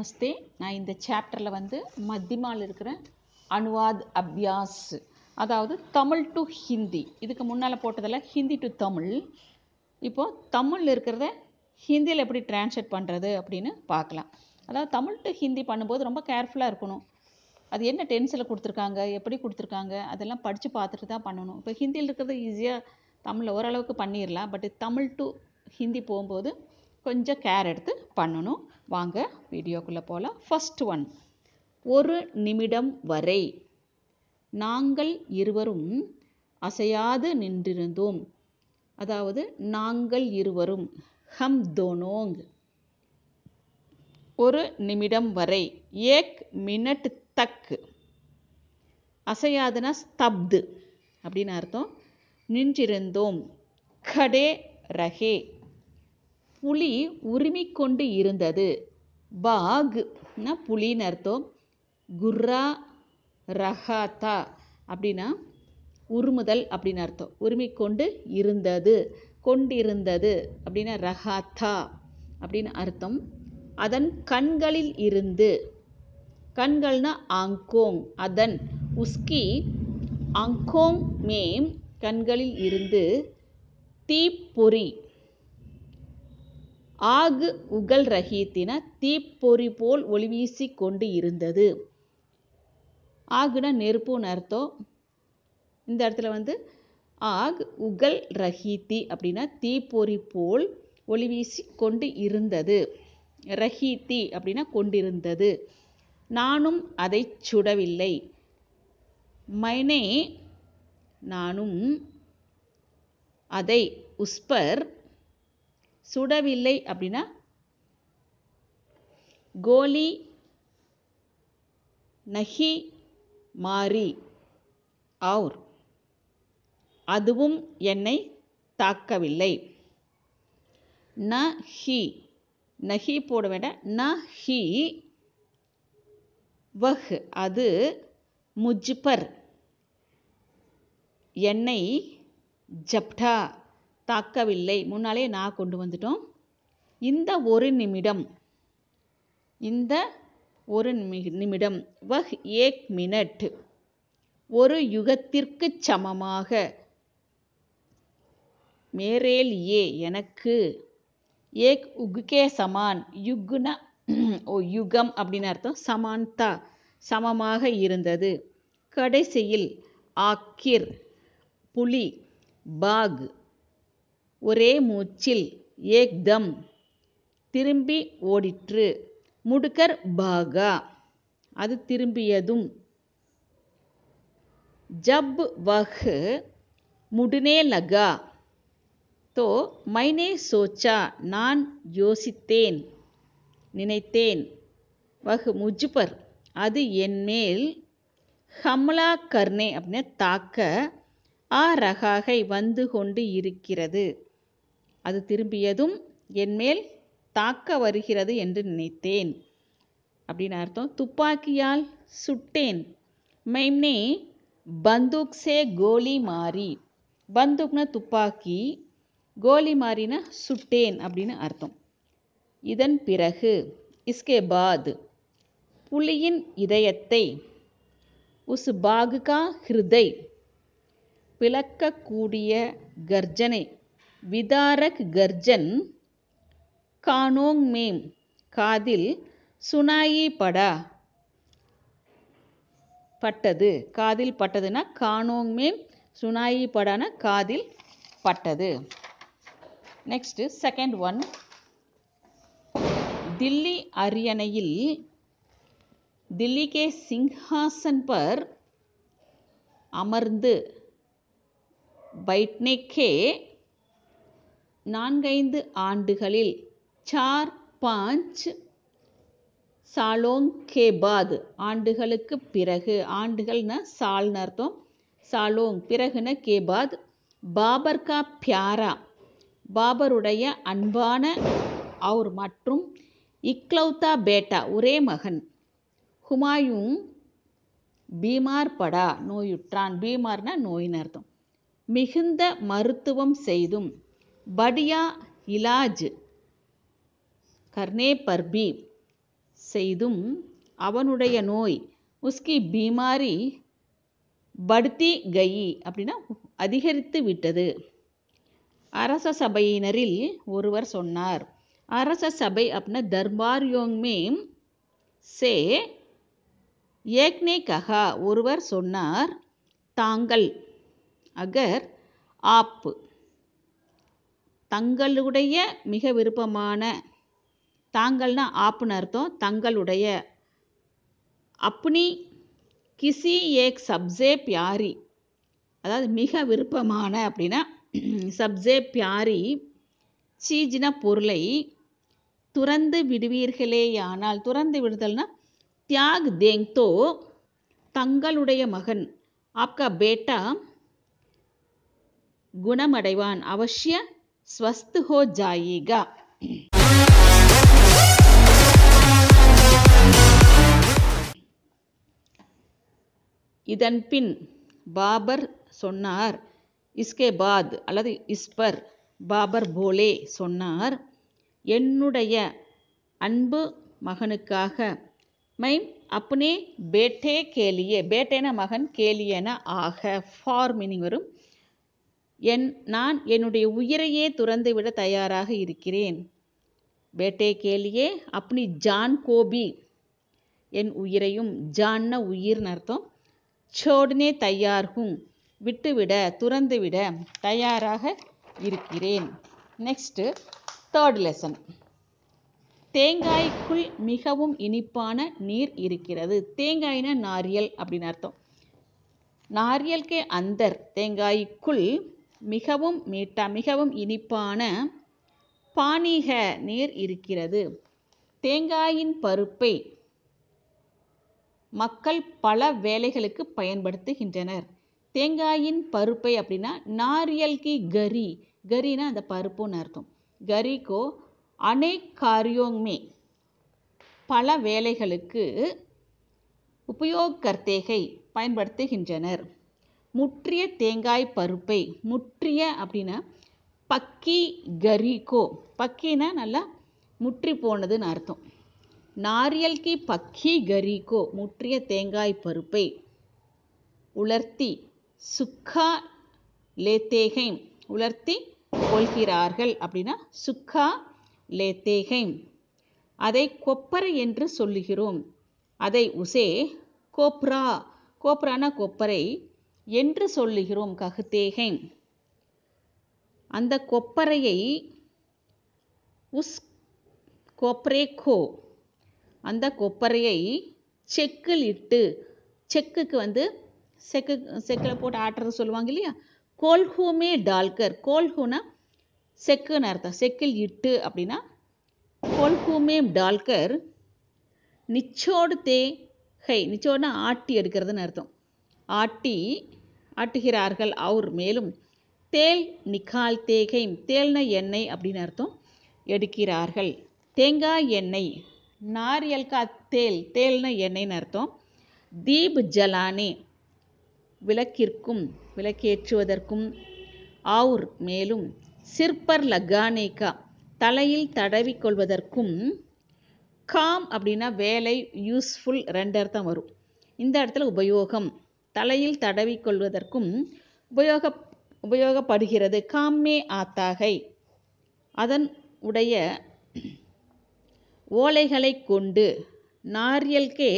நமஸ்தே நான் இந்த சாப்டரில் வந்து மத்தியமால் இருக்கிற அனுவாத் அபியாஸ் அதாவது தமிழ் டு ஹிந்தி இதுக்கு முன்னால் போட்டதில் ஹிந்தி டு தமிழ் இப்போது தமிழில் இருக்கிறத ஹிந்தியில் எப்படி டிரான்ஸ்லேட் பண்ணுறது அப்படின்னு பார்க்கலாம் அதாவது தமிழ் டு ஹிந்தி பண்ணும்போது ரொம்ப கேர்ஃபுல்லாக இருக்கணும் அது என்ன டென்ஸில் கொடுத்துருக்காங்க எப்படி கொடுத்துருக்காங்க அதெல்லாம் படித்து பார்த்துட்டு தான் பண்ணணும் இப்போ ஹிந்தியில் இருக்கிறது ஈஸியாக தமிழில் ஓரளவுக்கு பண்ணிடலாம் பட் தமிழ் டு ஹிந்தி போகும்போது கொஞ்சம் கேர் எடுத்து பண்ணணும் வாங்க வீடியோக்குள்ளே போகலாம் ஃபஸ்ட் ஒன் ஒரு நிமிடம் வரை நாங்கள் இருவரும் அசையாது நின்றிருந்தோம் அதாவது நாங்கள் இருவரும் ஹம் தோனோங் ஒரு நிமிடம் வரை ஏக் மினட் தக் அசையாதுனா ஸ்தப்து அப்படின்னு அர்த்தம் நின்றிருந்தோம் கடே ரஹே புலி கொண்டு இருந்தது பாக்னா புலின்னு அர்த்தம் குர்ரா ரஹாத்தா அப்படின்னா உருமுதல் அப்படின்னு அர்த்தம் கொண்டு இருந்தது கொண்டிருந்தது அப்படின்னா ரஹாத்தா அப்படின்னு அர்த்தம் அதன் கண்களில் இருந்து கண்கள்னா ஆங்கோங் அதன் உஸ்கி ஆங்கோங் மேம் கண்களில் இருந்து தீப்பொறி ஆகு உகல் ரஹீத்தின தீப்பொறி போல் ஒளிவீசி கொண்டு இருந்தது ஆகுனா நெருப்புன்னு அர்த்தம் இந்த இடத்துல வந்து ஆக் உகல் ரஹீத்தி அப்படின்னா தீப்பொறி போல் ஒளி வீசி கொண்டு இருந்தது ரஹீத்தி அப்படின்னா கொண்டிருந்தது நானும் அதை சுடவில்லை மைனே நானும் அதை உஸ்பர் சுடவில்லை அப்படின்னா கோலி நஹி மாறி ஆர் அதுவும் என்னை தாக்கவில்லை ந ஹி நஹி போட வேண்டாம் ந ஹி வஹ் அது முஜ்பர் என்னை ஜப்டா தாக்கவில்லை முன்னாலே நான் கொண்டு வந்துட்டோம் இந்த ஒரு நிமிடம் இந்த ஒரு நிமிடம் வஹ் ஏக் மினட் ஒரு யுகத்திற்கு சமமாக மேரேல் ஏ எனக்கு ஏக் உகுகே சமான் யுகுனா ஓ யுகம் அப்படின்னு அர்த்தம் சமான்தா சமமாக இருந்தது கடைசியில் ஆக்கிர் புலி பாக் ஒரே மூச்சில் ஏக்தம் திரும்பி ஓடிற்று முடுக்கர் பாகா அது திரும்பியதும் ஜப் வஹ் முடுனே லகா தோ மைனே சோச்சா நான் யோசித்தேன் நினைத்தேன் வஹ் முஜ் அது என்மேல் ஹம்லா கர்னே அப்படின்னா தாக்க ஆ ரகாகை வந்து கொண்டு இருக்கிறது அது திரும்பியதும் என்மேல் தாக்க வருகிறது என்று நினைத்தேன் அப்படின்னு அர்த்தம் துப்பாக்கியால் சுட்டேன் மைம்னே பந்தூக் சே கோலி மாறி பந்தூக்னா துப்பாக்கி கோலி மாறினா சுட்டேன் அப்படின்னு அர்த்தம் இதன் பிறகு இஸ்கே பாத் புலியின் இதயத்தை உஸ் பாகுகா ஹிருதை பிளக்கக்கூடிய கர்ஜனை விதாரக் கர்ஜன் கானோங் மேம் காதில் சுனாயி படா பட்டது காதில் பட்டதுன்னா கானோங் மேம் சுனாயி படான காதில் பட்டது நெக்ஸ்ட் செகண்ட் ஒன் தில்லி அரியணையில் தில்லி கே सिंहासन பர் அமர்ந்து बैठने நான்கைந்து ஆண்டுகளில் சார் பாஞ்ச் சாலோங் கேபாத் ஆண்டுகளுக்கு பிறகு ஆண்டுகள்ன சால்னு அர்த்தம் சாலோங் பிறகுன கேபாத் பாபர் கா பியாரா பாபருடைய அன்பான அவர் மற்றும் இக்லௌத்தா பேட்டா ஒரே மகன் ஹுமாயூன் பீமார் படா நோயுற்றான் பீமார்னா நோயின் அர்த்தம் மிகுந்த மருத்துவம் செய்தும் படியா இலாஜ் கர்னே பர்பி செய்தும் அவனுடைய நோய் உஸ்கி பீமாரி படுத்தி கயி அப்படின்னா அதிகரித்து விட்டது அரச சபையினரில் ஒருவர் சொன்னார் அரச சபை அப்படின்னா தர்பாரியோங்மே சே ஏக்னே கஹா ஒருவர் சொன்னார் தாங்கள் அகர் ஆப்பு தங்களுடைய மிக விருப்பமான தாங்கள்னா ஆப்னு அர்த்தம் தங்களுடைய அப்னி கிசி ஏக் சப்ஜே பியாரி அதாவது மிக விருப்பமான அப்படின்னா சப்ஜே பியாரி சீஜின பொருளை துறந்து விடுவீர்களேயானால் துறந்து விடுதல்னா தியாக் தேங்தோ தங்களுடைய மகன் ஆப்கா பேட்டா குணமடைவான் அவசிய ಸ್ವಸ್ಥ ಹೋ இதன் இதன்பின் பாபர் சொன்னார் இஸ்கே பாத் அல்லது இஸ்பர் பாபர் போலே சொன்னார் என்னுடைய அன்பு மகனுக்காக மை அப்னே பேட்டே கேலியே பேட்டேன மகன் கேலியன ஆக ஃபார் மீனிங் வரும் என் நான் என்னுடைய உயிரையே துறந்துவிட தயாராக இருக்கிறேன் பேட்டே கேலியே அப்படி ஜான் கோபி என் உயிரையும் ஜான்ன உயிர்னு அர்த்தம் சோடனே தயார்கும் விட்டுவிட துறந்துவிட தயாராக இருக்கிறேன் நெக்ஸ்ட்டு தேர்ட் லெசன் தேங்காய்க்குள் மிகவும் இனிப்பான நீர் இருக்கிறது தேங்காய்னா நாரியல் அப்படின்னு அர்த்தம் நாரியல்கே அந்தர் தேங்காய்க்குள் மிகவும் மீட்டா மிகவும் இனிப்பான பானீக நீர் இருக்கிறது தேங்காயின் பருப்பை மக்கள் பல வேலைகளுக்கு பயன்படுத்துகின்றனர் தேங்காயின் பருப்பை அப்படின்னா நாரியல் கி கரி கரினா அந்த பருப்புன்னு அர்த்தம் கரிக்கோ அனைக் காரியோங்மே பல வேலைகளுக்கு உபயோகர்த்தேகை பயன்படுத்துகின்றனர் முற்றிய தேங்காய் பருப்பை முற்றிய அப்படின்னா பக்கி கரிகோ பக்கினா நல்லா முற்றி போனதுன்னு அர்த்தம் நாரியல்கி பக்கி கரிகோ முற்றிய தேங்காய் பருப்பை உலர்த்தி சுக்கா லேத்தேகைம் உலர்த்தி கொள்கிறார்கள் அப்படின்னா சுக்கா லேத்தேகைம் அதை கொப்பரை என்று சொல்லுகிறோம் அதை உசே கோப்ரா கோப்ரானா கொப்பரை என்று சொல்லுகிறோம் ககுத்தேகை அந்த கொப்பரையை உஸ் கொப்ரேக்கோ அந்த கொப்பரையை செக்கில் இட்டு செக்குக்கு வந்து செக்கு செக்கில் போட்டு ஆட்டுறது சொல்லுவாங்க இல்லையா கோல்ஹூமே டால்கர் கோல்ஹூனா செக்குன்னு அர்த்தம் செக்கில் இட்டு அப்படின்னா கோல்ஹூமே டால்கர் நிச்சோடு தே ஹை ஆட்டி எடுக்கிறதுன்னு அர்த்தம் ஆட்டி ஆட்டுகிறார்கள் அவர் மேலும் தேல் நிக்கால் தேகை தேல்ன எண்ணெய் அப்படின்னு அர்த்தம் எடுக்கிறார்கள் தேங்காய் எண்ணெய் நாரியல்கா தேல் தேல்ன எண்ணெய்னு அர்த்தம் தீப் ஜலானே விளக்கிற்கும் விளக்கேற்றுவதற்கும் ஆவுர் மேலும் சிற்பர் லகானேகா தலையில் தடவி கொள்வதற்கும் காம் அப்படின்னா வேலை யூஸ்ஃபுல் ரெண்டு அர்த்தம் வரும் இந்த இடத்துல உபயோகம் தலையில் தடவிக்கொள்வதற்கும் உபயோக உபயோகப்படுகிறது காம்மே ஆத்தாகை அதன் உடைய ஓலைகளை கொண்டு நாரியல்கே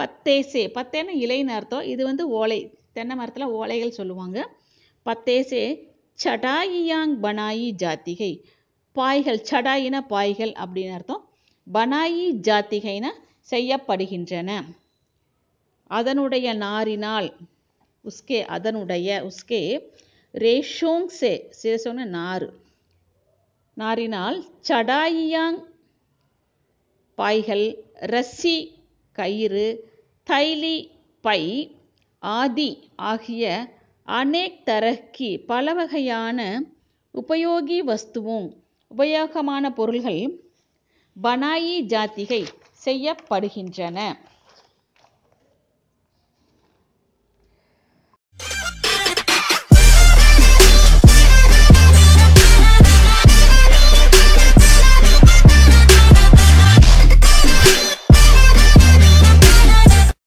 பத்தேசே பத்தேன்னு இலைன்னு அர்த்தம் இது வந்து ஓலை தென்னை மரத்தில் ஓலைகள் சொல்லுவாங்க பத்தேசே சடாயியாங் பனாயி ஜாத்திகை பாய்கள் சடாயின பாய்கள் அப்படின்னு அர்த்தம் பனாயி ஜாத்திகைன செய்யப்படுகின்றன அதனுடைய நாரினால் உஸ்கே அதனுடைய உஸ்கே ரேஷோங் சே சேசோன நாறு நாரினால் சடாயியாங் பாய்கள் ரஸ்ஸி கயிறு தைலி பை ஆதி ஆகிய அநேக் தரக்கி பல வகையான உபயோகி வஸ்துவும் உபயோகமான பொருள்கள் பனாயி ஜாத்திகை செய்யப்படுகின்றன